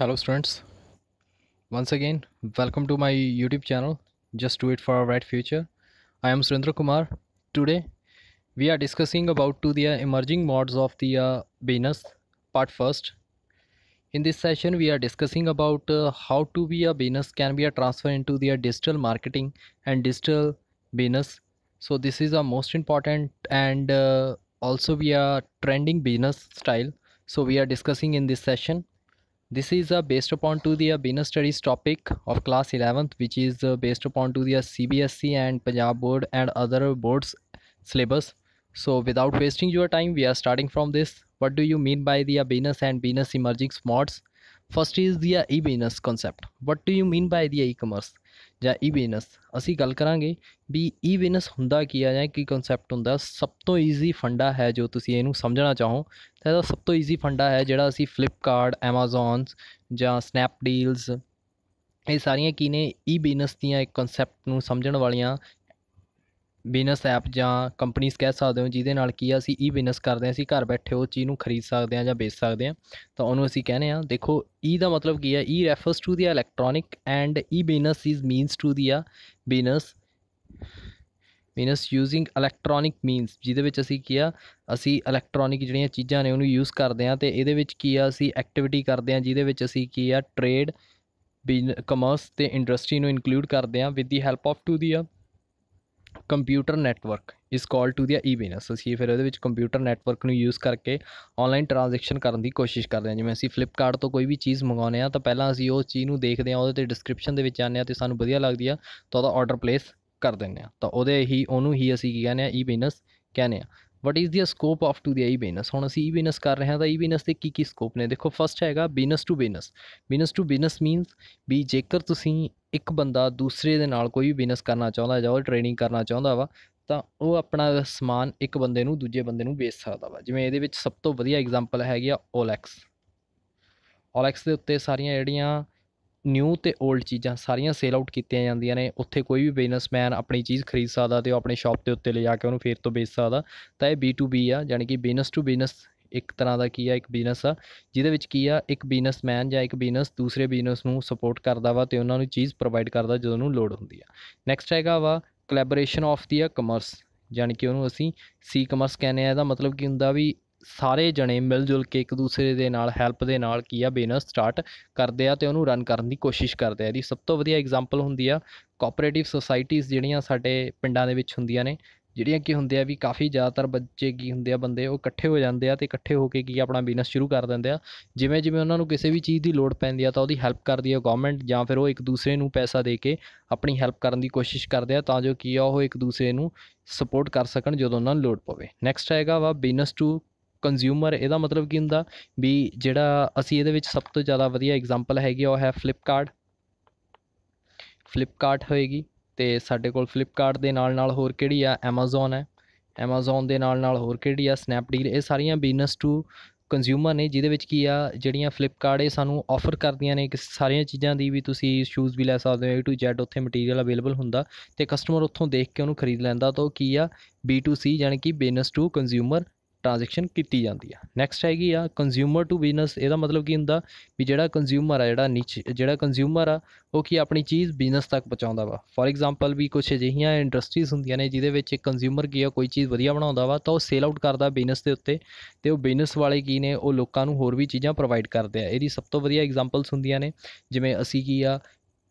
hello students once again welcome to my youtube channel just do it for a bright future i am surendra kumar today we are discussing about to the uh, emerging modes of the uh, venus part first in this session we are discussing about uh, how to be a venus can be a transfer into the uh, digital marketing and digital venus so this is a most important and uh, also we are trending business style so we are discussing in this session this is uh, based upon to the uh, business studies topic of class 11th which is uh, based upon to the uh, CBSE and Punjab board and other boards syllabus. So without wasting your time we are starting from this. What do you mean by the uh, business and business emerging smarts? First is the uh, e-business concept. What do you mean by the e-commerce? ਜਾਂ ਈ e ਅਸੀਂ ਗੱਲ ਕਰਾਂਗੇ ਵੀ ਈ e ਹੁੰਦਾ ਕੀ ਆ ਜਾਂ ਕੀ concept ਹੁੰਦਾ ਸਭ ਤੋਂ ਈਜ਼ੀ ਫੰਡਾ ਹੈ ਜੋ ਤੁਸੀਂ ਇਹਨੂੰ ਸਮਝਣਾ ਚਾਹੋ ਤਾਂ ਇਹਦਾ ਸਭ ਤੋਂ ਈਜ਼ੀ ਫੰਡਾ ਹੈ ਜਿਹੜਾ ਅਸੀਂ ਫਲਿੱਪਕਾਰਟ ਐਮਾਜ਼ੋਨਸ ਜਾਂ ਸਨੈਪਡੀਲਸ ਇਹ ਸਾਰੀਆਂ ਕੀ ਨੇ ਈ e ਬਿਜ਼ਨਸ ਦੀਆਂ ਇੱਕ ਕਨਸੈਪਟ ਨੂੰ ਸਮਝਣ ਵਾਲੀਆਂ ਬਿਜ਼ਨਸ ਐਪ ਜਾਂ ਕੰਪਨੀਆਂ ਕਹਿ ਸਕਦੇ ਹੋ ਜਿਹਦੇ ਨਾਲ ਕੀ ਆ ਅਸੀਂ ਈ ਬਿਜ਼ਨਸ ਕਰਦੇ ਹਾਂ ਅਸੀਂ ਘਰ ਬੈਠੇ ਉਹ ਚੀਜ਼ ਨੂੰ ਖਰੀਦ ਸਕਦੇ ਹਾਂ ਜਾਂ ਵੇਚ ਸਕਦੇ ਹਾਂ ਤਾਂ ਉਹਨੂੰ ਅਸੀਂ ਕਹਿੰਦੇ ਆ ਦੇਖੋ ਈ e ਦਾ ਮਤਲਬ ਕੀ ਹੈ E refers to the electronic and E business is means to the uh business means using electronic means ਜਿਹਦੇ ਵਿੱਚ ਅਸੀਂ ਕੀ ਆ ਅਸੀਂ ਇਲੈਕਟ੍ਰੋਨਿਕ ਜਿਹੜੀਆਂ ਚੀਜ਼ਾਂ ਨੇ ਉਹਨੂੰ ਯੂਜ਼ ਕਰਦੇ ਆ ਤੇ ਇਹਦੇ ਵਿੱਚ ਕੀ ਆ ਅਸੀਂ ਐਕਟੀਵਿਟੀ ਕਰਦੇ ਆ ਜਿਹਦੇ ਵਿੱਚ ਅਸੀਂ ਕੀ ਆ ਟ੍ਰੇਡ ਕਮਰਸ ਤੇ ਇੰਡਸਟਰੀ ਨੂੰ ਇਨਕਲੂਡ ਕਰਦੇ ਆ with the help of to the uh computer network ਇਸ ਕਾਲ ਟੂ ਦੀ ਈ ਸੋ ਅਸੀਂ ਫਿਰ ਉਹਦੇ ਵਿੱਚ ਕੰਪਿਊਟਰ ਨੈਟਵਰਕ ਨੂੰ ਯੂਜ਼ ਕਰਕੇ ਆਨਲਾਈਨ ਟ੍ਰਾਂਜੈਕਸ਼ਨ ਕਰਨ ਦੀ ਕੋਸ਼ਿਸ਼ ਕਰਦੇ ਹਾਂ ਜਿਵੇਂ ਅਸੀਂ ਫਲਿੱਪਕਾਰਟ ਤੋਂ ਕੋਈ ਵੀ ਚੀਜ਼ ਮੰਗਾਉਨੇ ਆ ਤਾਂ ਪਹਿਲਾਂ ਅਸੀਂ ਉਹ ਚੀਜ਼ ਨੂੰ ਦੇਖਦੇ ਆ ਉਹਦੇ ਤੇ ਡਿਸਕ੍ਰਿਪਸ਼ਨ ਦੇ ਵਿੱਚ ਆਨੇ ਆ ਤੇ ਸਾਨੂੰ ਵਧੀਆ ਲੱਗਦੀ ਆ ਤਾਂ ਉਹਦਾ ਆਰਡਰ ਪਲੇਸ ਕਰ ਦਿੰਦੇ ਆ ਤਾਂ ਉਹਦੇ ਹੀ ਉਹਨੂੰ ਹੀ ਅਸੀਂ ਕੀ ਕਹਿੰਦੇ ਆ ਈ ਕਹਿੰਦੇ ਆ what is the scope of to the E business ਹੁਣ ਅਸੀਂ ਈ e ਬਿਜ਼ਨਸ ਕਰ ਰਹੇ ਹਾਂ ਤਾਂ ਈ e ਬਿਜ਼ਨਸ ਦੇ ਕੀ ਕੀ ਸਕੋਪ ਨੇ ਦੇਖੋ ਫਸਟ ਹੈਗਾ business to business business to business means ਵੀ ਜੇਕਰ ਤੁਸੀਂ ਇੱਕ ਬੰਦਾ ਦੂਸਰੇ ਦੇ ਨਾਲ ਕੋਈ ਵੀ ਬਿਜ਼ਨਸ ਕਰਨਾ ਚਾਹੁੰਦਾ ਜਾਂ ਉਹ ਟ੍ਰੇਨਿੰਗ ਕਰਨਾ ਚਾਹੁੰਦਾ ਵਾ ਤਾਂ ਉਹ ਆਪਣਾ ਸਮਾਨ ਇੱਕ ਬੰਦੇ ਨੂੰ ਦੂਜੇ ਬੰਦੇ ਨੂੰ ਵੇਚ ਸਕਦਾ ਵਾ ਜਿਵੇਂ ਇਹਦੇ ਵਿੱਚ ਸਭ ਤੋਂ ਵਧੀਆ ਐਗਜ਼ਾਮਪਲ ਹੈਗੀ ਆ ਓਲੈਕਸ ਓਲੈਕਸ ਦੇ ਉੱਤੇ ਸਾਰੀਆਂ ਜਿਹੜੀਆਂ ਨਿਊ ਤੇ 올ਡ ਚੀਜ਼ਾਂ ਸਾਰੀਆਂ ਸੇਲ ਆਊਟ ਕੀਤੀਆਂ ਜਾਂਦੀਆਂ ਨੇ ਉੱਥੇ ਕੋਈ ਵੀ ਬਿਜ਼ਨਸਮੈਨ ਆਪਣੀ ਚੀਜ਼ ਖਰੀਦ ਸਕਦਾ ਤੇ ਉਹ ਆਪਣੀ ਸ਼ਾਪ ਦੇ ਉੱਤੇ ਲਿਜਾ ਕੇ ਉਹਨੂੰ ਫੇਰ ਤੋਂ ਵੇਚ ਸਕਦਾ ਤਾਂ ਇਹ B2B ਆ ਯਾਨੀ ਕਿ ਬਿਜ਼ਨਸ ਟੂ ਬਿਜ਼ਨਸ ਇੱਕ ਤਰ੍ਹਾਂ ਦਾ ਕੀ ਆ ਇੱਕ ਬਿਜ਼ਨਸ ਆ ਜਿਹਦੇ ਵਿੱਚ ਕੀ ਆ ਇੱਕ ਬਿਜ਼ਨਸਮੈਨ ਜਾਂ ਇੱਕ ਬਿਜ਼ਨਸ ਦੂਸਰੇ ਬਿਜ਼ਨਸ ਨੂੰ ਸਪੋਰਟ ਕਰਦਾ ਵਾ ਤੇ ਉਹਨਾਂ ਨੂੰ ਚੀਜ਼ ਪ੍ਰੋਵਾਈਡ ਕਰਦਾ ਜਦੋਂ ਉਹਨੂੰ ਲੋੜ ਹੁੰਦੀ ਆ ਨੈਕਸਟ ਹੈਗਾ ਵਾ ਕੋਲੈਬੋਰੇਸ਼ਨ ਆਫ ਦੀ ਆ ਕਮਰਸ ਯਾਨੀ ਕਿ ਉਹਨੂੰ ਅਸੀਂ ਸੀ ਕਮਰਸ ਕਹਿੰਦੇ ਆ ਇਹਦਾ ਮਤਲਬ ਕੀ ਹੁੰਦਾ ਵੀ ਸਾਰੇ ਜਣੇ ਮਿਲ ਜੁਲ ਕੇ ਇੱਕ ਦੂਸਰੇ ਦੇ ਨਾਲ ਹੈਲਪ ਦੇ ਨਾਲ ਕੀ ਆ ਬਿਜ਼ਨਸ ਸਟਾਰਟ ਕਰਦੇ ਆ ਤੇ ਉਹਨੂੰ ਰਨ ਕਰਨ ਦੀ ਕੋਸ਼ਿਸ਼ ਕਰਦੇ ਆ ਇਹਦੀ ਸਭ ਤੋਂ ਵਧੀਆ ਐਗਜ਼ਾਮਪਲ ਹੁੰਦੀ ਆ ਕੋਆਪਰੇਟਿਵ ਸੁਸਾਇਟੀਆਂ ਜਿਹੜੀਆਂ ਸਾਡੇ ਪਿੰਡਾਂ ਦੇ ਵਿੱਚ ਹੁੰਦੀਆਂ ਨੇ ਜਿਹੜੀਆਂ ਕੀ ਹੁੰਦੇ ਆ ਵੀ ਕਾਫੀ ਜ਼ਿਆਦਾਤਰ ਬੱਚੇ ਕੀ ਹੁੰਦੇ ਆ ਬੰਦੇ ਉਹ ਇਕੱਠੇ ਹੋ ਜਾਂਦੇ ਆ ਤੇ ਇਕੱਠੇ ਹੋ ਕੇ ਕੀ ਆਪਣਾ ਬਿਜ਼ਨਸ ਸ਼ੁਰੂ ਕਰ ਦਿੰਦੇ ਆ ਜਿਵੇਂ ਜਿਵੇਂ ਉਹਨਾਂ ਨੂੰ ਕਿਸੇ ਵੀ ਚੀਜ਼ ਦੀ ਲੋੜ ਪੈਂਦੀ ਆ ਤਾਂ ਉਹਦੀ ਹੈਲਪ ਕਰਦੀ ਆ ਗਵਰਨਮੈਂਟ ਜਾਂ ਫਿਰ ਉਹ ਇੱਕ ਦੂਸਰੇ ਨੂੰ ਪੈਸਾ ਦੇ ਕੇ ਆਪਣੀ ਹੈਲਪ ਕਰਨ ਦੀ ਕੋਸ਼ਿਸ਼ ਕਰਦੇ ਆ ਤਾਂ ਜੋ ਕੀ ਆ ਉਹ ਇੱਕ ਦੂਸਰੇ ਨੂੰ ਸਪੋਰਟ ਕਰ ਸਕਣ ਜਦੋਂ ਉਹਨਾਂ ਨੂੰ ਲੋੜ ਪਵੇ ਨੈਕਸਟ ਆਏਗਾ ਵਾ ਬਿਜ਼ਨਸ ਟੂ ਕੰਜ਼ਿਊਮਰ ਇਹਦਾ ਮਤਲਬ ਕੀ ਹੁੰਦਾ ਵੀ ਜਿਹੜਾ ਅਸੀਂ ਇਹਦੇ ਵਿੱਚ ਸਭ ਤੋਂ ਜ਼ਿਆਦਾ ਵਧੀਆ ਐਗਜ਼ਾਮਪਲ ਹੈਗੀ ਉਹ ਹੈ ਫਲਿੱਪਕਾਰਟ ਫਲਿੱਪਕਾਰਟ ਹੋਏਗੀ ਤੇ ਸਾਡੇ ਕੋਲ ਫਲਿੱਪਕਾਰਟ ਦੇ ਨਾਲ ਨਾਲ ਹੋਰ ਕਿਹੜੀ ਆ Amazon ਹੈ Amazon ਦੇ ਨਾਲ ਨਾਲ ਹੋਰ ਕਿਹੜੀ ਆ Snapdeal ਇਹ ਸਾਰੀਆਂ ਬਿਜ਼ਨਸ ਟੂ ਕੰਜ਼ਿਊਮਰ ਨੇ ਜਿਹਦੇ ਵਿੱਚ ਕੀ ਆ ਜਿਹੜੀਆਂ ਫਲਿੱਪਕਾਰਟ ਇਹ ਸਾਨੂੰ ਆਫਰ ਕਰਦੀਆਂ ਨੇ ਕਿ ਸਾਰੀਆਂ ਚੀਜ਼ਾਂ ਦੀ ਵੀ ਤੁਸੀਂ ਸ਼ੂਜ਼ ਵੀ ਲੈ ਸਕਦੇ ਹੋ A to Z ਉੱਥੇ ਮਟੀਰੀਅਲ ਅਵੇਲੇਬਲ ਹੁੰਦਾ ਤੇ ਕਸਟਮਰ ਉੱਥੋਂ ਦੇਖ ਕੇ ਉਹਨੂੰ ਖਰੀਦ ਲੈਂਦਾ ਤਾਂ ਉਹ ਕੀ ਆ C ਯਾਨੀ ਕਿ ਬਿਜ਼ਨਸ ਟੂ ਕੰਜ਼ਿਊਮਰ ਟ੍ਰਾਂਜੈਕਸ਼ਨ ਕੀਤੀ ਜਾਂਦੀ ਆ ਨੈਕਸਟ ਹੈਗੀ ਆ ਕੰਜ਼ਿਊਮਰ ਟੂ ਬਿਜ਼ਨਸ ਇਹਦਾ ਮਤਲਬ ਕੀ ਹੁੰਦਾ ਵੀ ਜਿਹੜਾ ਕੰਜ਼ਿਊਮਰ ਆ ਜਿਹੜਾ ਨੀਚ ਜਿਹੜਾ ਕੰਜ਼ਿਊਮਰ ਆ ਉਹ ਕੀ ਆਪਣੀ ਚੀਜ਼ ਬਿਜ਼ਨਸ ਤੱਕ ਪਹੁੰਚਾਉਂਦਾ ਵਾ ਫੋਰ ਐਗਜ਼ਾਮਪਲ ਵੀ ਕੁਝ ਅਜਿਹੀਆਂ ਇੰਡਸਟਰੀਜ਼ ਹੁੰਦੀਆਂ ਨੇ ਜਿਹਦੇ ਵਿੱਚ ਕੰਜ਼ਿਊਮਰ ਕੀ ਆ ਕੋਈ ਚੀਜ਼ ਵਧੀਆ ਬਣਾਉਂਦਾ ਵਾ ਤਾਂ ਉਹ ਸੇਲ ਆਊਟ ਕਰਦਾ ਬਿਜ਼ਨਸ ਦੇ ਉੱਤੇ ਤੇ ਉਹ ਬਿਜ਼ਨਸ ਵਾਲੇ ਕੀ ਨੇ ਉਹ ਲੋਕਾਂ ਨੂੰ ਹੋਰ ਵੀ ਚੀਜ਼ਾਂ ਪ੍ਰੋਵਾਈਡ ਕਰਦੇ ਆ ਇਹਦੀ ਸਭ ਤੋਂ ਵਧੀਆ ਐਗਜ਼ਾਮਪਲਸ ਹੁੰਦੀਆਂ ਨੇ ਜਿਵੇਂ ਅਸੀਂ ਕੀ ਆ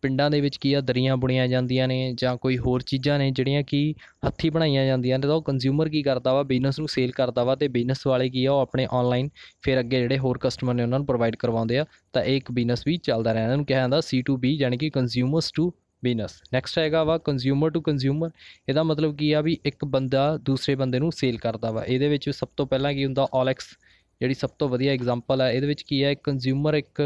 ਪਿੰਡਾਂ ਦੇ ਵਿੱਚ ਕੀ ਆ ਦਰੀਆਂ ਬੁਣੀਆਂ ਜਾਂਦੀਆਂ ਨੇ ਜਾਂ ਕੋਈ ਹੋਰ ਚੀਜ਼ਾਂ ਨੇ ਜਿਹੜੀਆਂ ਕਿ ਹੱਥੀਂ ਬਣਾਈਆਂ ਜਾਂਦੀਆਂ ਨੇ ਤਾਂ ਉਹ ਕੰਜ਼ਿਊਮਰ ਕੀ ਕਰਦਾ ਵਾ ਬਿਜ਼ਨਸ ਨੂੰ ਸੇਲ ਕਰਦਾ ਵਾ ਤੇ ਬਿਜ਼ਨਸ ਵਾਲੇ ਕੀ ਆ ਉਹ ਆਪਣੇ ਆਨਲਾਈਨ ਫਿਰ ਅੱਗੇ ਜਿਹੜੇ ਹੋਰ ਕਸਟਮਰ ਨੇ ਉਹਨਾਂ ਨੂੰ ਪ੍ਰੋਵਾਈਡ ਕਰਵਾਉਂਦੇ ਆ ਤਾਂ ਇਹ ਇੱਕ ਬਿਜ਼ਨਸ ਵੀ ਚੱਲਦਾ ਰਹਿੰਦਾ ਇਹਨੂੰ ਕਿਹਾ ਜਾਂਦਾ C2B ਯਾਨੀ ਕਿ ਕੰਜ਼ਿਊਮਰਸ ਟੂ ਬਿਜ਼ਨਸ ਨੈਕਸਟ ਹੈਗਾ ਵਾ ਕੰਜ਼ਿਊਮਰ ਟੂ ਕੰਜ਼ਿਊਮਰ ਇਹਦਾ ਮਤਲਬ ਕੀ ਆ ਵੀ ਇੱਕ ਬੰਦਾ ਦੂਸਰੇ ਬੰਦੇ ਨੂੰ ਸੇਲ ਕਰਦਾ ਵਾ ਇਹਦੇ ਵਿੱਚ ਸਭ ਤੋਂ ਪਹਿਲਾਂ ਕੀ ਹੁੰਦਾ ਆਲੈਕਸ ਜਿਹੜੀ ਸਭ ਤੋਂ ਵਧੀਆ ਐਗਜ਼ਾਮਪਲ ਆ ਇਹਦੇ ਵਿੱਚ ਕੀ ਹੈ ਕੰਜ਼ਿਊਮਰ ਇੱਕ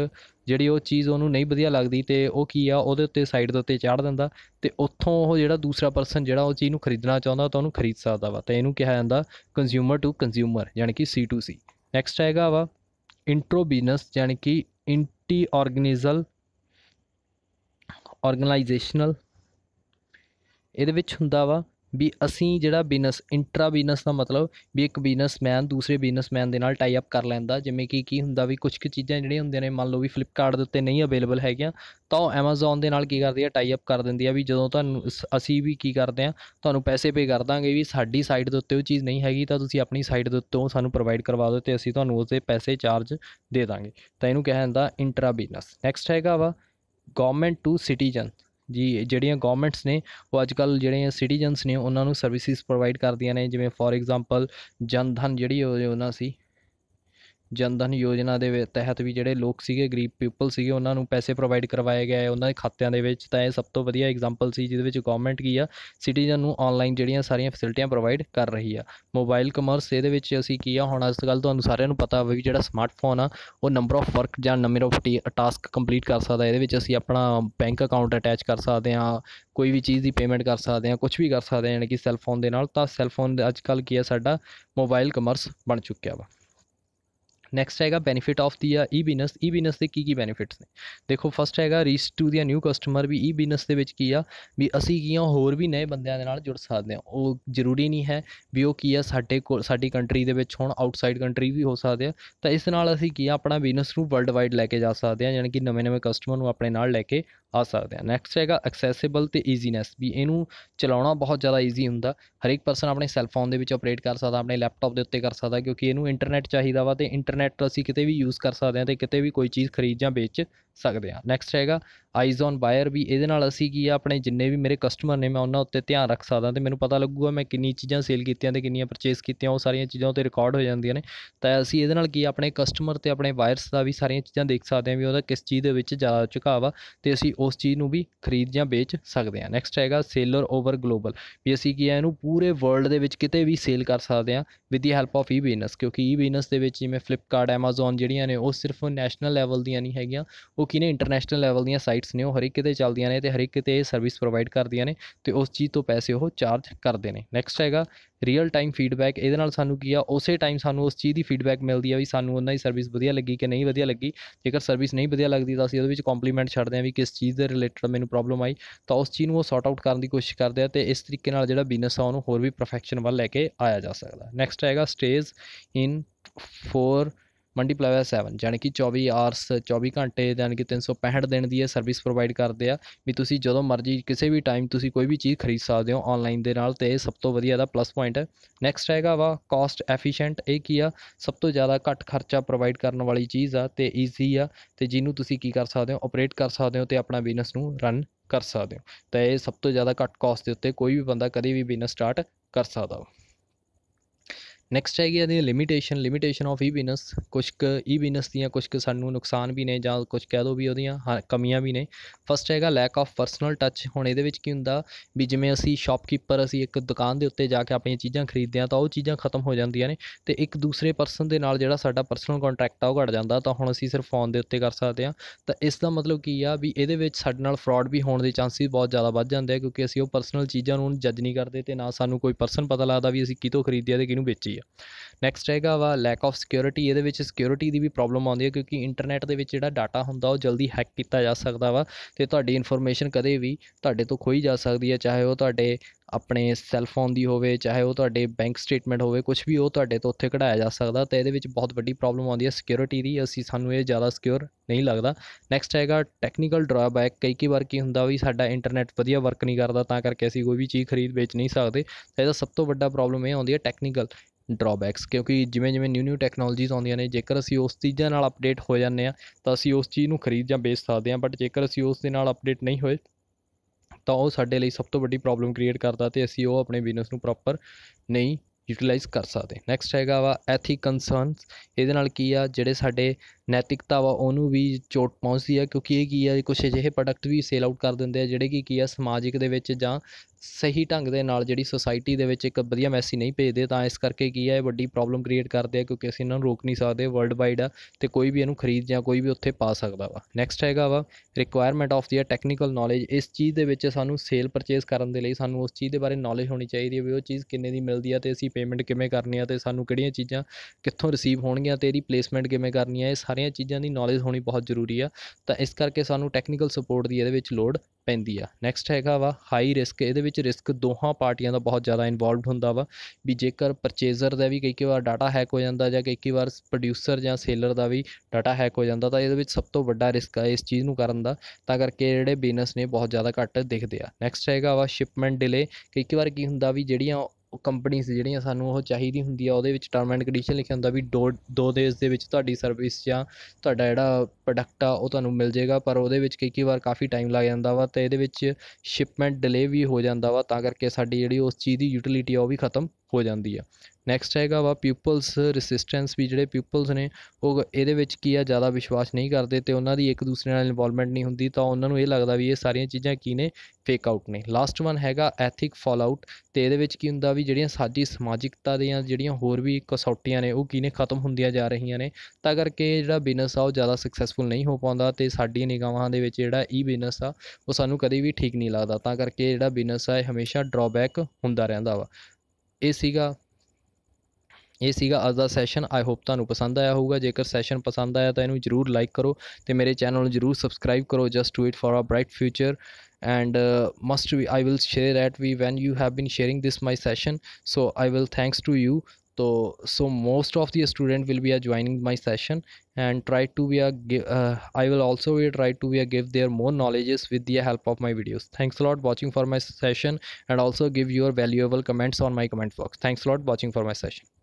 ਜਿਹੜੀ ਉਹ ਚੀਜ਼ ਉਹਨੂੰ ਨਹੀਂ ਵਧੀਆ ਲੱਗਦੀ ਤੇ ਉਹ ਕੀ ਆ ਉਹਦੇ ਉੱਤੇ ਸਾਈਡ ਦੇ ਉੱਤੇ ਚਾੜ ਦਿੰਦਾ ਤੇ ਉੱਥੋਂ ਉਹ ਜਿਹੜਾ ਦੂਸਰਾ ਪਰਸਨ ਜਿਹੜਾ ਉਹ ਚੀਜ਼ ਨੂੰ ਖਰੀਦਣਾ ਚਾਹੁੰਦਾ ਤਾਂ ਉਹਨੂੰ ਖਰੀਦ ਸਕਦਾ ਵਾ ਤਾਂ ਇਹਨੂੰ ਕਿਹਾ ਜਾਂਦਾ ਕੰਜ਼ਿਊਮਰ ਟੂ ਕੰਜ਼ਿਊਮਰ ਯਾਨੀ ਕਿ ਸੀ ਟੂ ਸੀ ਨੈਕਸਟ ਹੈਗਾ ਵਾ ਇੰਟਰੋ ਬਿਜ਼ਨਸ ਯਾਨੀ ਕਿ ਇੰਟੀ ਆਰਗੇਨਾਈਜ਼ਲ ਆਰਗੇਨਾਈਜੇਸ਼ਨਲ ਇਹਦੇ ਵਿੱਚ ਹੁੰਦਾ ਵਾ ਵੀ ਅਸੀਂ ਜਿਹੜਾ ਬਿਜ਼ਨਸ ਇੰਟਰਾ ਬਿਜ਼ਨਸ ਦਾ ਮਤਲਬ ਵੀ ਇੱਕ ਬਿਜ਼ਨਸਮੈਨ ਦੂਸਰੇ ਬਿਜ਼ਨਸਮੈਨ ਦੇ ਨਾਲ ਟਾਈ ਅਪ ਕਰ ਲੈਂਦਾ ਜਿਵੇਂ ਕਿ ਕੀ ਹੁੰਦਾ ਵੀ ਕੁਝ ਕੁ ਚੀਜ਼ਾਂ ਜਿਹੜੀਆਂ ਹੁੰਦੀਆਂ ਨੇ ਮੰਨ ਲਓ ਵੀ ਫਲਿੱਪਕਾਰਟ ਦੇ ਉੱਤੇ ਨਹੀਂ ਅਵੇਲੇਬਲ ਹੈਗੀਆਂ ਤਾਂ ਉਹ Amazon ਦੇ ਨਾਲ ਕੀ ਕਰਦੀ ਹੈ ਟਾਈ ਅਪ ਕਰ ਦਿੰਦੀ ਹੈ ਵੀ ਜਦੋਂ ਤੁਹਾਨੂੰ ਅਸੀਂ ਵੀ ਕੀ ਕਰਦੇ ਆ ਤੁਹਾਨੂੰ ਪੈਸੇ ਪੇ ਕਰ ਦਾਂਗੇ ਵੀ ਸਾਡੀ ਸਾਈਟ ਦੇ ਉੱਤੇ ਉਹ ਚੀਜ਼ ਨਹੀਂ ਹੈਗੀ ਤਾਂ ਤੁਸੀਂ ਆਪਣੀ ਸਾਈਟ ਦੇ ਉੱਤੇ ਸਾਨੂੰ ਪ੍ਰੋਵਾਈਡ ਕਰਵਾ ਦਿਓ ਤੇ ਅਸੀਂ ਤੁਹਾਨੂੰ ਉਸ ਦੇ ਪੈਸੇ ਚਾਰਜ ਦੇ ਦਾਂਗੇ ਤਾਂ ਇਹਨੂੰ ਕਿਹਾ ਜਾਂਦਾ ਇੰਟਰਾ ਬਿਜ਼ਨਸ ਨੈਕਸਟ ਹੈਗਾ ਵਾ ਗਵਰਨਮੈਂਟ ਟੂ ਸਿਟੀਜ਼ਨ ਜੀ ਜਿਹੜੀਆਂ ਗਵਰਨਮੈਂਟਸ ਨੇ ਉਹ ਅੱਜ ਕੱਲ ਜਿਹੜੇ ਸਿਟੀਜ਼ਨਸ ਨੇ ਉਹਨਾਂ ਨੂੰ ਸਰਵਿਸਿਜ਼ ਪ੍ਰੋਵਾਈਡ ਕਰਦੀਆਂ ਨੇ ਜਿਵੇਂ ਫੋਰ ਐਗਜ਼ਾਮਪਲ ਜਨ ਧਨ ਜਿਹੜੀ ਉਹਨਾਂ ਸੀ ਜਨਧਨ ਯੋਜਨਾ ਦੇ ਤਹਿਤ ਵੀ ਜਿਹੜੇ ਲੋਕ ਸੀਗੇ ਗਰੀਬ ਪੀਪਲ ਸੀਗੇ ਉਹਨਾਂ ਨੂੰ ਪੈਸੇ ਪ੍ਰੋਵਾਈਡ ਕਰਵਾਏ ਗਏ ਉਹਨਾਂ ਦੇ ਖਾਤਿਆਂ ਦੇ ਵਿੱਚ ਤਾਂ ਇਹ ਸਭ ਤੋਂ ਵਧੀਆ ਐਗਜ਼ਾਮਪਲ ਸੀ ਜਿਹਦੇ ਵਿੱਚ ਗਵਰਨਮੈਂਟ ਕੀ ਆ ਸਿਟੀਜ਼ਨ ਨੂੰ ਆਨਲਾਈਨ ਜਿਹੜੀਆਂ ਸਾਰੀਆਂ ਫੈਸਿਲਿਟੀਆਂ ਪ੍ਰੋਵਾਈਡ ਕਰ ਰਹੀ ਆ ਮੋਬਾਈਲ ਕਮਰਸ ਇਹਦੇ ਵਿੱਚ ਅਸੀਂ ਕੀ ਆ ਹੁਣ ਅੱਜ ਕੱਲ ਤੁਹਾਨੂੰ ਸਾਰਿਆਂ ਨੂੰ ਪਤਾ ਹੋਵੇ ਵੀ ਜਿਹੜਾ ਸਮਾਰਟਫੋਨ ਆ ਉਹ ਨੰਬਰ ਆਫ ਵਰਕ ਜਾਂ ਨੰਬਰ ਆਫ ਟਾਸਕ ਕੰਪਲੀਟ ਕਰ ਸਕਦਾ ਇਹਦੇ ਵਿੱਚ ਅਸੀਂ ਆਪਣਾ ਬੈਂਕ ਅਕਾਊਂਟ ਅਟੈਚ ਕਰ ਸਕਦੇ ਆ ਕੋਈ ਵੀ ਚੀਜ਼ ਦੀ ਪੇਮੈਂਟ ਕਰ ਸਕਦੇ ਆ ਕੁਝ ਵੀ ਕਰ ਸਕਦੇ ਆ ਯਾਨੀ ਕਿ ਸੈਲਫੋਨ ਦੇ ਨਾਲ ਤਾਂ ਸੈਲਫੋਨ ਅੱਜ ਕੱਲ ਕੀ ਆ ਸਾਡਾ ਮੋਬਾਈਲ ਕਮਰਸ ਬਣ ਚੁੱਕਿਆ ਵਾ ਨੈਕਸਟ ਹੈਗਾ benefit of the E business E business ਦੇ ਕੀ ਕੀ ਬੈਨੀਫਿਟਸ ਨੇ ਦੇਖੋ ਫਸਟ ਹੈਗਾ reach to the new customer ਵੀ ਈ ਬਿਜ਼ਨਸ ਦੇ ਵਿੱਚ ਕੀ ਆ ਵੀ ਅਸੀਂ ਕੀ ਆ ਹੋਰ ਵੀ ਨਵੇਂ ਬੰਦਿਆਂ ਦੇ ਨਾਲ ਜੁੜ ਸਕਦੇ ਹਾਂ ਉਹ ਜ਼ਰੂਰੀ ਨਹੀਂ ਹੈ ਵੀ ਉਹ ਕੀ ਆ ਸਾਡੇ ਕੋਲ ਸਾਡੀ ਕੰਟਰੀ ਦੇ ਵਿੱਚ ਹੁਣ ਆਊਟਸਾਈਡ ਕੰਟਰੀ ਵੀ ਹੋ ਸਕਦੇ ਆ ਤਾਂ ਇਸ ਨਾਲ ਅਸੀਂ ਕੀ ਆ ਆਪਣਾ ਬਿਜ਼ਨਸ ਨੂੰ ਵਰਲਡ ਵਾਈਡ ਲੈ ਕੇ ਜਾ ਸਕਦੇ ਆ ਯਾਨੀ ਕਿ ਨਵੇਂ-ਨਵੇਂ ਕਸਟਮਰ ਨੂੰ ਆਪਣੇ ਨਾਲ ਲੈ ਕੇ ਆ ਸਕਦੇ ਆ ਨੈਕਸਟ ਹੈਗਾ ਐਕਸੈਸਿਬਲ ਤੇ ਈਜ਼ੀਨੈਸ ਵੀ ਇਹਨੂੰ ਚਲਾਉਣਾ ਬਹੁਤ ਜ਼ਿਆਦਾ ਈਜ਼ੀ ਹੁੰਦਾ ਹਰ ਇੱਕ ਪਰਸਨ ਆਪਣੇ ਸੈੱਲ ਫੋਨ ਦੇ ਵਿੱਚ ਆਪਰੇਟ ਕਰ ਸਕਦਾ ਆਪਣੇ ਲੈਪਟਾਪ ਦੇ ਉੱਤੇ ਕਰ ਸਕਦਾ ਕਿਉਂਕਿ ਇਹਨੂੰ ਇੰਟਰਨੈਟ ਚਾਹੀਦਾ ਵਾ ਤੇ ਇੰਟਰਨੈਟ ਅਸੀਂ ਕਿਤੇ ਵੀ ਯੂਜ਼ ਕਰ ਸਕਦੇ ਆ ਤੇ ਕਿਤੇ ਵੀ ਕੋਈ ਚੀਜ਼ ਖਰੀਦ ਜਾਂ ਵੇਚ ਸਕਦੇ ਹਾਂ ਨੈਕਸਟ ਹੈਗਾ ਆਈਜ਼ ਔਨ ਬਾਇਰ ਵੀ ਇਹਦੇ ਨਾਲ ਅਸੀਂ ਕੀ ਆ ਆਪਣੇ ਜਿੰਨੇ ਵੀ ਮੇਰੇ ਕਸਟਮਰ ਨੇ ਮੈਂ ਉਹਨਾਂ ਉੱਤੇ ਧਿਆਨ ਰੱਖ ਸਕਦਾ ਤੇ ਮੈਨੂੰ ਪਤਾ ਲੱਗੂਗਾ ਮੈਂ ਕਿੰਨੀ ਚੀਜ਼ਾਂ ਸੇਲ ਕੀਤੀਆਂ ਤੇ ਕਿੰਨੀਆਂ ਪਰਚੇਸ ਕੀਤੀਆਂ ਉਹ ਸਾਰੀਆਂ ਚੀਜ਼ਾਂ ਉੱਤੇ ਰਿਕਾਰਡ ਹੋ ਜਾਂਦੀਆਂ ਨੇ ਤਾਂ ਅਸੀਂ ਇਹਦੇ ਨਾਲ ਕੀ ਆਪਣੇ ਕਸਟਮਰ ਤੇ ਆਪਣੇ ਬਾਇਰਸ ਦਾ ਵੀ ਸਾਰੀਆਂ ਚੀਜ਼ਾਂ ਦੇਖ ਸਕਦੇ ਹਾਂ ਵੀ ਉਹਦਾ ਕਿਸ ਚੀਜ਼ ਦੇ ਵਿੱਚ ਜ਼ਿਆਦਾ ਝੁਕਾਅ ਆ ਤੇ ਅਸੀਂ ਉਸ ਚੀਜ਼ ਨੂੰ ਵੀ ਖਰੀਦ ਜਾਂ ਵੇਚ ਸਕਦੇ ਹਾਂ ਨੈਕਸਟ ਹੈਗਾ ਸੇਲਰ ਓਵਰ ਗਲੋਬਲ ਵੀ ਅਸੀਂ ਕੀ ਆ ਇਹਨੂੰ ਪੂਰੇ ਵਰਲਡ ਦੇ ਵਿੱਚ ਕਿਤੇ ਵੀ ਸੇਲ ਕਰ ਸਕਦੇ ਹਾਂ with the help of E business ਕਿਉਂਕਿ ਈ ਬਿਜ਼ਨਸ ਦੇ ਵਿੱਚ ਜਿਵੇਂ ਫਲਿੱਪਕਾਰਟ ਐਮਾਜ਼ਨ ਜਿਹੜੀਆਂ ਨੇ ਉਹ ਸਿਰਫ ਨੈਸ਼ਨਲ ਲੈਵਲ ਦੀਆਂ ਨਹੀਂ ਹੈਗੀਆਂ ਉਹ ਕੀ ਨੇ ਇੰਟਰਨੈਸ਼ਨਲ ਲੈਵਲ ਦੀਆਂ ਸਾਈਟਸ ਨੇ ਉਹ ਹਰ ਇੱਕ ਕਿਤੇ ਚੱਲਦੀਆਂ ਨੇ ਤੇ ਹਰ ਇੱਕ ਕਿਤੇ ਇਹ ਸਰਵਿਸ ਪ੍ਰੋਵਾਈਡ ਕਰਦੀਆਂ ਨੇ ਤੇ ਉਸ ਚੀਜ਼ ਤੋਂ ਪੈਸੇ ਉਹ ਚਾਰਜ ਕਰਦੇ ਨੇ ਨੈਕਸਟ ਹੈਗਾ ਰੀਅਲ ਟਾਈਮ ਫੀਡਬੈਕ ਇਹਦੇ ਨਾਲ ਸਾਨੂੰ ਕੀ ਆ ਉਸੇ ਟਾਈਮ ਸਾਨੂੰ ਉਸ ਚੀਜ਼ ਦੀ ਫੀਡਬੈਕ ਮਿਲਦੀ ਆ ਵੀ ਸਾਨੂੰ ਉਹਨਾਂ ਦੀ ਸਰਵਿਸ ਵਧੀਆ ਲੱਗੀ ਕਿ ਨਹੀਂ ਵਧੀਆ ਲੱਗੀ ਜੇਕਰ ਸਰਵਿਸ ਨਹੀਂ ਵਧੀਆ ਲੱਗਦੀ ਤਾਂ ਅਸੀਂ ਉਹਦੇ ਵਿੱਚ ਕੰਪਲੀਮੈਂਟ ਛੱਡਦੇ ਆ ਵੀ ਕਿਸ ਚੀਜ਼ ਦੇ ਰਿਲੇਟਡ ਮੈਨੂੰ ਪ੍ਰੋਬਲਮ ਆਈ ਤਾਂ ਉਸ ਚੀਜ਼ ਨੂੰ ਉਹ ਸੌਟ ਆਊਟ ਕਰਨ ਦੀ ਕੋਸ਼ਿਸ਼ ਕਰਦੇ ਆ ਤੇ ਇਸ ਤਰੀਕੇ ਨਾਲ ਜਿਹੜਾ ਬਿਜ਼ਨਸ ਆ ਉਹਨੂੰ ਹੋਰ ਵੀ ਪਰਫੈਕਸ਼ਨ ਵੱਲ ਲੈ ਕੇ ਆਇਆ ਜਾ ਸਕਦਾ ਨੈਕਸਟ ਹੈਗਾ stage in four multiply by 7 ਯਾਨੀ ਕਿ 24 ਆਵਰਸ 24 ਘੰਟੇ ਯਾਨੀ ਕਿ 365 ਦਿਨ ਦੀ ਇਹ ਸਰਵਿਸ ਪ੍ਰੋਵਾਈਡ ਕਰਦੇ ਆ ਵੀ ਤੁਸੀਂ ਜਦੋਂ ਮਰਜ਼ੀ ਕਿਸੇ ਵੀ ਟਾਈਮ ਤੁਸੀਂ ਕੋਈ ਵੀ ਚੀਜ਼ ਖਰੀਦ ਸਕਦੇ ਹੋ ਆਨਲਾਈਨ ਦੇ ਨਾਲ ਤੇ ਇਹ ਸਭ ਤੋਂ ਵਧੀਆ ਦਾ ਪਲੱਸ ਪੁਆਇੰਟ ਹੈ ਨੈਕਸਟ ਹੈਗਾ ਵਾ ਕਾਸਟ ਐਫੀਸ਼ੀਐਂਟ ਇਹ ਕੀ ਆ ਸਭ ਤੋਂ ਜ਼ਿਆਦਾ ਘੱਟ ਖਰਚਾ ਪ੍ਰੋਵਾਈਡ ਕਰਨ ਵਾਲੀ ਚੀਜ਼ ਆ ਤੇ ਈਜ਼ੀ ਆ ਤੇ ਜਿਹਨੂੰ ਤੁਸੀਂ ਕੀ ਕਰ ਸਕਦੇ ਹੋ ਆਪਰੇਟ ਕਰ ਸਕਦੇ ਹੋ ਤੇ ਆਪਣਾ ਬਿਜ਼ਨਸ ਨੂੰ ਰਨ ਕਰ ਸਕਦੇ ਹੋ ਤਾਂ ਇਹ ਸਭ ਤੋਂ ਜ਼ਿਆਦਾ ਘੱਟ ਕਾਸਟ ਦੇ ਉੱਤੇ ਕੋਈ ਵੀ ਬੰਦਾ ਕਦੇ ਵੀ ਬਿਜ਼ਨਸ ਸਟਾਰਟ ਕਰ ਸਕਦਾ ਨੈਕਸਟ ਹੈਗੀ ਇਹਦੀ limitation limitation of E business ਕੁਝ ਕੁ ਈ ਬਿਜ਼ਨਸ ਦੀਆਂ ਕੁਝ ਕੁ ਸਾਨੂੰ ਨੁਕਸਾਨ ਵੀ ਨੇ ਜਾਂ ਕੁਝ ਕਹਿ ਦੋ ਵੀ ਉਹਦੀਆਂ ਕਮੀਆਂ ਵੀ ਨੇ ਫਸਟ ਹੈਗਾ ਲੈਕ ਆਫ ਪਰਸਨਲ ਟੱਚ ਹੁਣ ਇਹਦੇ ਵਿੱਚ ਕੀ ਹੁੰਦਾ ਵੀ ਜਿਵੇਂ ਅਸੀਂ ਸ਼ਾਪਕੀਪਰ ਅਸੀਂ ਇੱਕ ਦੁਕਾਨ ਦੇ ਉੱਤੇ ਜਾ ਕੇ ਆਪਣੀਆਂ ਚੀਜ਼ਾਂ ਖਰੀਦਦੇ ਆ ਤਾਂ ਉਹ ਚੀਜ਼ਾਂ ਖਤਮ ਹੋ ਜਾਂਦੀਆਂ ਨੇ ਤੇ ਇੱਕ ਦੂਸਰੇ ਪਰਸਨ ਦੇ ਨਾਲ ਜਿਹੜਾ ਸਾਡਾ ਪਰਸਨਲ ਕੰਟਰੈਕਟ ਆ ਉਹ ਘਟ ਜਾਂਦਾ ਤਾਂ ਹੁਣ ਅਸੀਂ ਸਿਰਫ ਫੋਨ ਦੇ ਉੱਤੇ ਕਰ ਸਕਦੇ ਆ ਤਾਂ ਇਸ ਦਾ ਮਤਲਬ ਕੀ ਆ ਵੀ ਇਹਦੇ ਵਿੱਚ ਸਾਡੇ ਨਾਲ ਫਰਾਡ ਵੀ ਹੋਣ ਦੇ ਚਾਂਸਸ ਬਹੁਤ ਜ਼ਿਆਦਾ ਵੱਧ ਜਾਂਦੇ ਆ ਕਿਉਂਕਿ ਅਸੀਂ ਉਹ ਪਰਸਨਲ ਚੀਜ਼ਾਂ ਨੂੰ ਜੱਜ ਨਹੀਂ ਕਰਦੇ ਤੇ ਨਾ ਸਾਨੂੰ ਕੋਈ ਪਰਸਨ ਪਤਾ ਲੱਗਦਾ ਵੀ ਅਸੀਂ ਕਿਤੋਂ ਖਰੀਦਿਆ ਤੇ ਕਿਹਨੂੰ ਵੇਚੀ ਆ ਨੈਕਸਟ ਹੈਗਾ ਵਾ ਲੈਕ ਆਫ ਸਿਕਿਉਰਿਟੀ ਇਹਦੇ ਵਿੱਚ ਸਿਕਿਉਰਿਟੀ ਦੀ ਵੀ ਪ੍ਰੋਬਲਮ ਆਉਂਦੀ ਹੈ ਕਿਉਂਕਿ ਇੰਟਰਨੈਟ ਦੇ ਵਿੱਚ ਜਿਹੜਾ ਡਾਟਾ ਹੁੰਦਾ ਉਹ ਜਲਦੀ ਹੈਕ ਕੀਤਾ ਜਾ ਸਕਦਾ ਵਾ ਤੇ ਤੁਹਾਡੀ ਇਨਫੋਰਮੇਸ਼ਨ ਕਦੇ ਵੀ ਤੁਹਾਡੇ ਤੋਂ ਖੋਈ ਜਾ ਸਕਦੀ ਹੈ ਚਾਹੇ ਉਹ ਤੁਹਾਡੇ ਆਪਣੇ ਸੈੱਲ ਫੋਨ ਦੀ ਹੋਵੇ ਚਾਹੇ ਉਹ ਤੁਹਾਡੇ ਬੈਂਕ ਸਟੇਟਮੈਂਟ ਹੋਵੇ ਕੁਝ ਵੀ ਉਹ ਤੁਹਾਡੇ ਤੋਂ ਉੱਥੇ ਕਢਾਇਆ ਜਾ ਸਕਦਾ ਤੇ ਇਹਦੇ ਵਿੱਚ ਬਹੁਤ ਵੱਡੀ ਪ੍ਰੋਬਲਮ ਆਉਂਦੀ ਹੈ ਸਿਕਿਉਰਿਟੀ ਦੀ ਅਸੀਂ ਸਾਨੂੰ ਇਹ ਜ਼ਿਆਦਾ ਸਿਕਿਉਰ ਨਹੀਂ ਲੱਗਦਾ ਨੈਕਸਟ ਹੈਗਾ ਟੈਕਨੀਕਲ ਡਰਾਬੈਕ ਕਈ ਕਈ ਵਾਰ ਕੀ ਹੁੰਦਾ ਵੀ ਸਾਡਾ ਇੰਟਰਨੈਟ ਵਧੀਆ ਵਰਕ ਨਹੀਂ ਕਰਦਾ ਤਾਂ ਕਰਕੇ ਅਸੀਂ ਕੋਈ ਵੀ ਚੀਜ਼ ਖਰੀਦ ਵੇਚ ਨਹੀਂ ਸਕਦੇ ਇਹਦਾ ਸਭ ਤੋਂ ਵੱਡਾ ਪ੍ਰੋਬਲਮ ਇਹ ਆਉਂਦੀ ਹੈ ਟੈਕਨੀਕਲ ਡਰਾਬੈਕਸ ਕਿਉਂਕਿ ਜਿਵੇਂ ਜਿਵੇਂ ਨਿਊ ਨਿਊ ਟੈਕਨੋਲੋਜੀਜ਼ ਆਉਂਦੀਆਂ ਨੇ ਜੇਕਰ ਅਸੀਂ ਉਸ ਚੀਜ਼ਾਂ ਨਾਲ ਅਪਡੇਟ ਹੋ ਜਾਂਦੇ ਆ ਤਾਂ ਅਸੀਂ ਉਸ ਚੀਜ਼ ਨੂੰ ਖਰੀਦ ਜਾਂ ਵੇਚ ਸਕਦੇ ਆ ਬਟ ਜੇਕਰ ਅਸੀਂ ਉਸ ਦੇ ਨਾਲ ਅਪਡੇਟ ਨਹੀਂ ਹੋਏ ਤਾਂ ਉਹ ਸਾਡੇ ਲਈ ਸਭ ਤੋਂ ਵੱਡੀ ਪ੍ਰੋਬਲਮ ਕ੍ਰੀਏਟ ਕਰਦਾ ਤੇ ਅਸੀਂ ਉਹ ਆਪਣੇ ਬਿਜ਼ਨਸ ਨੂੰ ਪ੍ਰੋਪਰ ਨਹੀਂ ਯੂਟਿਲਾਈਜ਼ ਕਰ ਸਕਦੇ ਨੈਕਸਟ ਹੈਗਾ ਵਾ ਐਥਿਕ ਕਨਸਰਨਸ ਇਹਦੇ ਨਾਲ ਕੀ ਆ ਜਿਹੜੇ ਸਾਡੇ ਨੈਤਿਕਤਾ ਵਾ ਉਹਨੂੰ ਵੀ ਚੋਟ ਪਹੁੰਚਦੀ ਆ ਕਿਉਂਕਿ ਇਹ ਕੀ ਆ ਕੁਝ ਅਜਿਹੇ ਪ੍ਰੋਡਕਟ ਵੀ ਸੇਲ ਆਊਟ ਕਰ ਦਿੰਦੇ ਆ ਜਿਹੜੇ ਕੀ ਕੀ ਆ ਸਮਾਜਿਕ ਦੇ ਵਿੱਚ ਜਾਂ ਸਹੀ ਢੰਗ ਦੇ ਨਾਲ ਜਿਹੜੀ ਸੋਸਾਇਟੀ ਦੇ ਵਿੱਚ ਇੱਕ ਵਧੀਆ ਮੈਸੇਜ ਨਹੀਂ ਭੇਜਦੇ ਤਾਂ ਇਸ ਕਰਕੇ ਕੀ ਹੈ ਇਹ ਵੱਡੀ ਪ੍ਰੋਬਲਮ ਕ੍ਰੀਏਟ ਕਰਦੇ ਆ ਕਿਉਂਕਿ ਅਸੀਂ ਇਹਨਾਂ ਨੂੰ ਰੋਕ ਨਹੀਂ ਸਕਦੇ ਵਰਲਡ ਵਾਈਡ ਆ ਤੇ ਕੋਈ ਵੀ ਇਹਨੂੰ ਖਰੀਦ ਜਾਂ ਕੋਈ ਵੀ ਉੱਥੇ ਪਾ ਸਕਦਾ ਵਾ ਨੈਕਸਟ ਹੈਗਾ ਵਾ requirement of the technical knowledge ਇਸ ਚੀਜ਼ ਦੇ ਵਿੱਚ ਸਾਨੂੰ ਸੇਲ ਪਰਚੇਸ ਕਰਨ ਦੇ ਲਈ ਸਾਨੂੰ ਉਸ ਚੀਜ਼ ਦੇ ਬਾਰੇ ਨੌਲੇਜ ਹੋਣੀ ਚਾਹੀਦੀ ਹੈ ਵੀ ਉਹ ਚੀਜ਼ ਕਿੰਨੇ ਦੀ ਮਿਲਦੀ ਆ ਤੇ ਅਸੀਂ ਪੇਮੈਂਟ ਕਿਵੇਂ ਕਰਨੀ ਆ ਤੇ ਸਾਨੂੰ ਕਿਹੜੀਆਂ ਚੀਜ਼ਾਂ ਕਿੱਥੋਂ ਰਿਸੀਵ ਹੋਣਗੀਆਂ ਤੇ ਇਹਦੀ ਪਲੇਸਮੈਂਟ ਕਿਵੇਂ ਕਰਨੀ ਆ ਇਹ ਸਾਰੀ ਸਾਰੀਆਂ ਚੀਜ਼ਾਂ ਦੀ ਨੌਲੇਜ ਹੋਣੀ ਬਹੁਤ ਜ਼ਰੂਰੀ ਆ ਤਾਂ ਇਸ ਕਰਕੇ ਸਾਨੂੰ ਟੈਕਨੀਕਲ ਸਪੋਰਟ ਦੀ ਇਹਦੇ ਵਿੱਚ ਲੋੜ ਪੈਂਦੀ ਆ ਨੈਕਸਟ ਹੈਗਾ ਵਾ ਹਾਈ ਰਿਸਕ ਇਹਦੇ ਵਿੱਚ ਰਿਸਕ ਦੋਹਾਂ ਪਾਰਟੀਆਂ ਦਾ ਬਹੁਤ ਜ਼ਿਆਦਾ ਇਨਵੋਲਵਡ ਹੁੰਦਾ ਵਾ ਵੀ ਜੇਕਰ ਪਰਚੇਜ਼ਰ ਦਾ ਵੀ ਕਈ ਕਈ ਵਾਰ ਡਾਟਾ ਹੈਕ ਹੋ ਜਾਂਦਾ ਜਾਂ ਕਈ ਕਈ ਵਾਰ ਪ੍ਰੋਡਿਊਸਰ ਜਾਂ ਸੇਲਰ ਦਾ ਵੀ ਡਾਟਾ ਹੈਕ ਹੋ ਜਾਂਦਾ ਤਾਂ ਇਹਦੇ ਵਿੱਚ ਸਭ ਤੋਂ ਵੱਡਾ ਰਿਸਕ ਆ ਇਸ ਚੀਜ਼ ਨੂੰ ਕਰਨ ਦਾ ਤਾਂ ਕਰਕੇ ਜਿਹੜੇ ਬਿਜ਼ਨਸ ਨੇ ਬਹੁਤ ਜ਼ਿਆਦਾ ਘੱਟ ਦਿਖਦੇ ਆ ਨੈਕਸਟ ਹੈਗਾ ਵਾ ਸ਼ਿਪਮੈਂਟ ਡਿਲੇ ਕਈ ਕਈ ਵਾਰ ਕੀ ਹੁੰਦਾ ਵੀ ਜਿਹੜੀਆਂ ਕੰਪਨੀਆਂ ਜਿਹੜੀਆਂ ਸਾਨੂੰ ਉਹ ਚਾਹੀਦੀ ਹੁੰਦੀ ਆ ਉਹਦੇ ਵਿੱਚ ਟਰਮ ਐਂਡ ਕੰਡੀਸ਼ਨ ਲਿਖਿਆ ਹੁੰਦਾ ਵੀ ਦੋ ਦੋ ਦੇਸ ਦੇ ਵਿੱਚ ਤੁਹਾਡੀ ਸਰਵਿਸ ਜਾਂ ਤੁਹਾਡਾ ਜਿਹੜਾ ਪ੍ਰੋਡਕਟ ਆ ਉਹ ਤੁਹਾਨੂੰ ਮਿਲ ਜਾਏਗਾ ਪਰ ਉਹਦੇ ਵਿੱਚ ਕਈ ਕਈ ਵਾਰ ਕਾਫੀ ਟਾਈਮ ਲੱਗ ਜਾਂਦਾ ਵਾ ਤੇ ਇਹਦੇ ਵਿੱਚ ਸ਼ਿਪਮੈਂਟ ਡਿਲੇ ਵੀ ਹੋ ਜਾਂਦਾ ਵਾ ਤਾਂ ਕਰਕੇ ਸਾਡੀ ਜਿਹੜੀ ਉਸ ਚੀਜ਼ ਦੀ ਯੂਟਿਲਿਟੀ ਆ ਉਹ ਵੀ ਖਤਮ ਹੋ ਜਾਂਦੀ ਆ ਨੈਕਸਟ ਹੈਗਾ ਵਾ ਪੀਪਲਸ ਰੈਸਿਸਟੈਂਸ ਵੀ ਜਿਹੜੇ ਪੀਪਲਸ ਨੇ ਉਹ ਇਹਦੇ ਵਿੱਚ ਕੀ ਆ ਜ਼ਿਆਦਾ ਵਿਸ਼ਵਾਸ ਨਹੀਂ ਕਰਦੇ ਤੇ ਉਹਨਾਂ ਦੀ ਇੱਕ ਦੂਸਰੇ ਨਾਲ ਇਨਵੋਲਵਮੈਂਟ ਨਹੀਂ ਹੁੰਦੀ ਤਾਂ ਉਹਨਾਂ ਨੂੰ ਇਹ ਲੱਗਦਾ ਵੀ ਇਹ ਸਾਰੀਆਂ ਚੀਜ਼ਾਂ ਕੀ ਨੇ ਫੇਕ ਆਊਟ ਨੇ ਲਾਸਟ ਵਨ ਹੈਗਾ ਐਥਿਕ ਫਾਲ ਆਊਟ ਤੇ ਇਹਦੇ ਵਿੱਚ ਕੀ ਹੁੰਦਾ ਵੀ ਜਿਹੜੀਆਂ ਸਾਡੀ ਸਮਾਜਿਕਤਾ ਦੀਆਂ ਜਿਹੜੀਆਂ ਹੋਰ ਵੀ ਕਸੌਟੀਆਂ ਨੇ ਉਹ ਕੀ ਨੇ ਖਤਮ ਹੁੰਦੀਆਂ ਜਾ ਰਹੀਆਂ ਨੇ ਤਾਂ ਕਰਕੇ ਜਿਹੜਾ ਬਿਜ਼ਨਸ ਆ ਉਹ ਜ਼ਿਆਦਾ ਸਕਸੈਸਫੁਲ ਨਹੀਂ ਹੋ ਪਾਉਂਦਾ ਤੇ ਸਾਡੀ ਨਿਗਾਹਾਂ ਦੇ ਵਿੱਚ ਜਿਹੜਾ ਈ ਬਿਜ਼ਨਸ ਆ ਉਹ ਸਾਨੂੰ ਕਦੇ ਵੀ ਠੀਕ ਨਹੀਂ ਲੱਗਦਾ ਤਾਂ ਕਰਕੇ ਜਿਹੜਾ ਬਿਜ਼ਨਸ ਆ ਇਹ ਹਮੇਸ਼ਾ ਡਰਾਬੈਕ ਹੁੰਦਾ ਰਹਿੰਦਾ ਵਾ ਇਹ ਸੀਗਾ ਇਹ ਸੀਗਾ ਅੱਜ ਦਾ ਸੈਸ਼ਨ ਆਈ ਹੋਪ ਤੁਹਾਨੂੰ ਪਸੰਦ ਆਇਆ ਹੋਊਗਾ ਜੇਕਰ ਸੈਸ਼ਨ ਪਸੰਦ ਆਇਆ ਤਾਂ ਇਹਨੂੰ ਜਰੂਰ ਲਾਈਕ ਕਰੋ ਤੇ ਮੇਰੇ ਚੈਨਲ ਨੂੰ ਜਰੂਰ ਸਬਸਕ੍ਰਾਈਬ ਕਰੋ just to it for a bright future and must we I will share that we when you have been sharing this my session so I will thanks to you too so most of the student will be a joining my session and try to be a I will also we try to be a give there more knowledges with the help of my videos thanks a lot watching for my session and also give your valuable comments on my comment box thanks a lot watching for my session